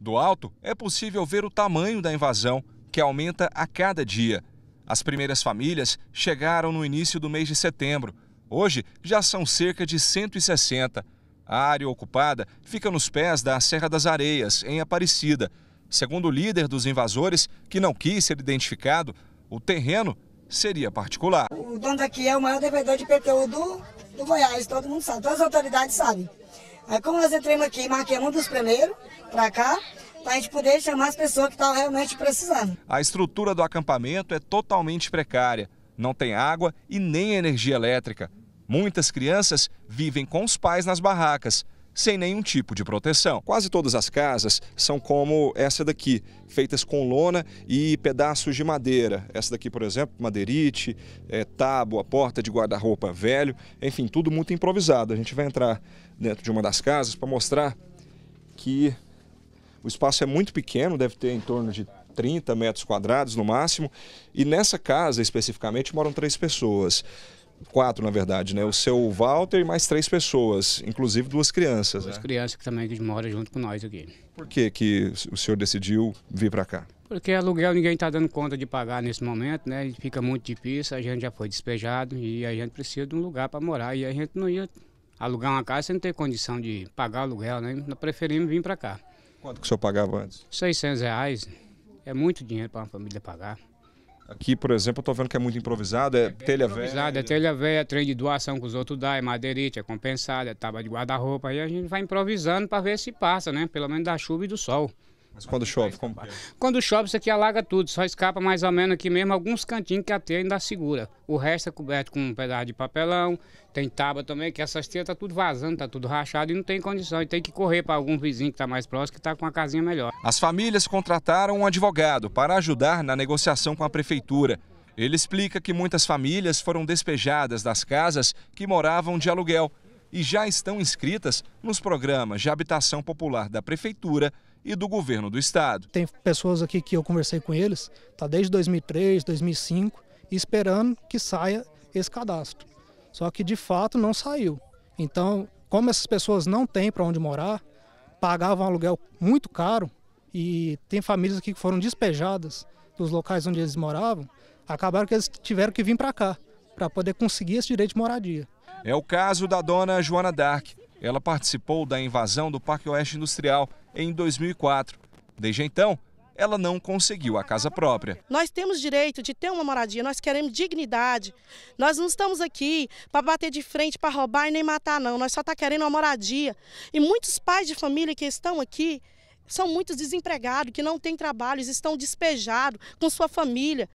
Do alto, é possível ver o tamanho da invasão, que aumenta a cada dia. As primeiras famílias chegaram no início do mês de setembro. Hoje, já são cerca de 160. A área ocupada fica nos pés da Serra das Areias, em Aparecida. Segundo o líder dos invasores, que não quis ser identificado, o terreno seria particular. O dono daqui é o maior devedor de PTU do, do Goiás, todo mundo sabe, todas as autoridades sabem. Aí como nós entramos aqui, marquei um dos primeiros para cá, para a gente poder chamar as pessoas que estão realmente precisando. A estrutura do acampamento é totalmente precária. Não tem água e nem energia elétrica. Muitas crianças vivem com os pais nas barracas sem nenhum tipo de proteção. Quase todas as casas são como essa daqui, feitas com lona e pedaços de madeira. Essa daqui, por exemplo, madeirite, é, tábua, porta de guarda-roupa velho, enfim, tudo muito improvisado. A gente vai entrar dentro de uma das casas para mostrar que o espaço é muito pequeno, deve ter em torno de 30 metros quadrados no máximo, e nessa casa especificamente moram três pessoas quatro, na verdade, né? O seu Walter e mais três pessoas, inclusive duas crianças. Duas né? crianças que também moram junto com nós aqui. Por que, que o senhor decidiu vir para cá? Porque aluguel ninguém está dando conta de pagar nesse momento, né? Fica muito difícil, a gente já foi despejado e a gente precisa de um lugar para morar. E a gente não ia alugar uma casa sem ter condição de pagar aluguel, né? Nós preferimos vir para cá. Quanto que o senhor pagava antes? 600 reais. É muito dinheiro para uma família pagar. Aqui, por exemplo, eu estou vendo que é muito improvisado, é, é telha velha. Improvisado, é telha velha, trem de doação que os outros dão, é madeirite, é compensada, é tábua de guarda-roupa. Aí a gente vai improvisando para ver se passa, né? Pelo menos da chuva e do sol. Mas quando chove, como tá Quando chove, isso aqui alaga tudo, só escapa mais ou menos aqui mesmo alguns cantinhos que a telha ainda segura. O resto é coberto com um pedaço de papelão, tem tábua também, que essas telhas tá tudo vazando, tá tudo rachado e não tem condição. E tem que correr para algum vizinho que tá mais próximo, que tá com uma casinha melhor. As famílias contrataram um advogado para ajudar na negociação com a prefeitura. Ele explica que muitas famílias foram despejadas das casas que moravam de aluguel e já estão inscritas nos programas de habitação popular da Prefeitura e do governo do estado. Tem pessoas aqui que eu conversei com eles, tá desde 2003, 2005, esperando que saia esse cadastro. Só que de fato não saiu. Então, como essas pessoas não têm para onde morar, pagavam um aluguel muito caro e tem famílias aqui que foram despejadas dos locais onde eles moravam, acabaram que eles tiveram que vir para cá para poder conseguir esse direito de moradia. É o caso da dona Joana Dark. Ela participou da invasão do Parque Oeste Industrial em 2004. Desde então, ela não conseguiu a casa própria. Nós temos direito de ter uma moradia, nós queremos dignidade. Nós não estamos aqui para bater de frente, para roubar e nem matar, não. Nós só estamos tá querendo uma moradia. E muitos pais de família que estão aqui são muitos desempregados, que não têm trabalho, estão despejados com sua família.